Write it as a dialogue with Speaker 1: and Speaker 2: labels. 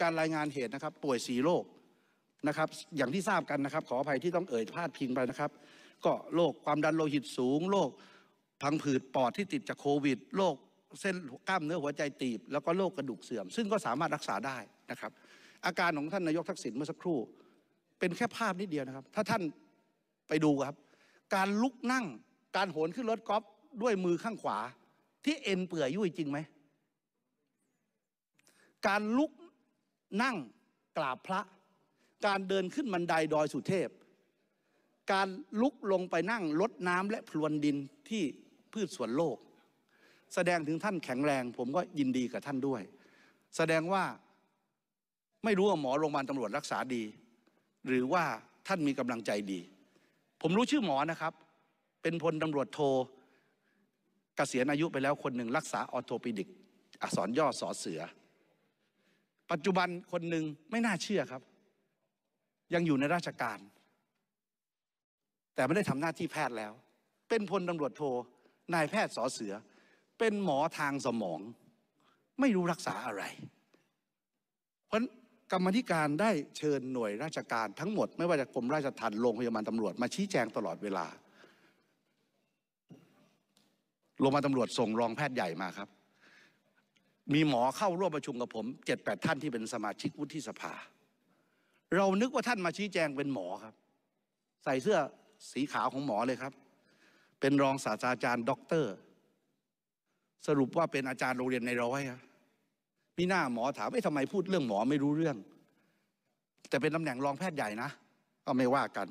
Speaker 1: การรายงานเหตุนะครับ ป่วยสีโรคนะครับ อย่างที่ทราบกันนะครับ ขออภัยที่ต้องเอ่ยพาดพิงไปนะครับ ก็โรคความดันโลหิตสูงโรคพังผืดปอดที่ติดจากโควิดโรคเส้นกล้ามเนื้อหัวใจตีบแล้วก็โรคกระดูกเสื่อม ซึ่งก็สามารถรักษาได้นะครับ อาการของท่านนายกทักษิณเมื่อสักครู่เป็นแค่ภาพนิดเดียวนะครับ ถ้าท่านไปดูครับ การลุกนั่งการโหนขึ้นรถกอล์ฟด้วยมือข้างขวา ที่เอ็นเปื่อยยุ่ยจริงไหมการลุกนั่งกราบพระ การเดินขึ้นบันไดดอยสุเทพ การลุกลงไปนั่งลดน้ำและพลวนดินที่พืชสวนโลก แสดงถึงท่านแข็งแรง ผมก็ยินดีกับท่านด้วย แสดงว่าไม่รู้ว่าหมอโรงพยาบาลตำรวจรักษาดี หรือว่าท่านมีกำลังใจดี ผมรู้ชื่อหมอนะครับ เป็นพลตำรวจโทกเกษียณอายุไปแล้วคนหนึ่งรักษาออโทปิดิกอักษรย่อสอเสือปัจจุบันคนหนึ่งไม่น่าเชื่อครับ ยังอยู่ในราชการ แต่ไม่ได้ทำหน้าที่แพทย์แล้ว เป็นพลตำรวจโทนายแพทย์สอเสือ เป็นหมอทางสมอง ไม่รู้รักษาอะไร เพราะกรรมธิการได้เชิญหน่วยราชการทั้งหมดไม่ว่าจะกรมราชทัณฑ์โรงพยาบาลตำรวจมาชี้แจงตลอดเวลาโรงพยาบาลตำรวจส่งรองแพทย์ใหญ่มาครับมีหมอเข้าร่วมประชุมกับผมเจ็ดแปดท่านที่เป็นสมาชิกวุฒิสภา เรานึกว่าท่านมาชี้แจงเป็นหมอครับ ใส่เสื้อสีขาวของหมอเลยครับ เป็นรองศาสตราจารย์ด็อกเตอร์ สรุปว่าเป็นอาจารย์โรงเรียนในร้อยครับมีหน้าหมอถามไอ้ทำไมพูดเรื่องหมอไม่รู้เรื่อง แต่เป็นตำแหน่งรองแพทย์ใหญ่นะ ก็ไม่ว่ากัน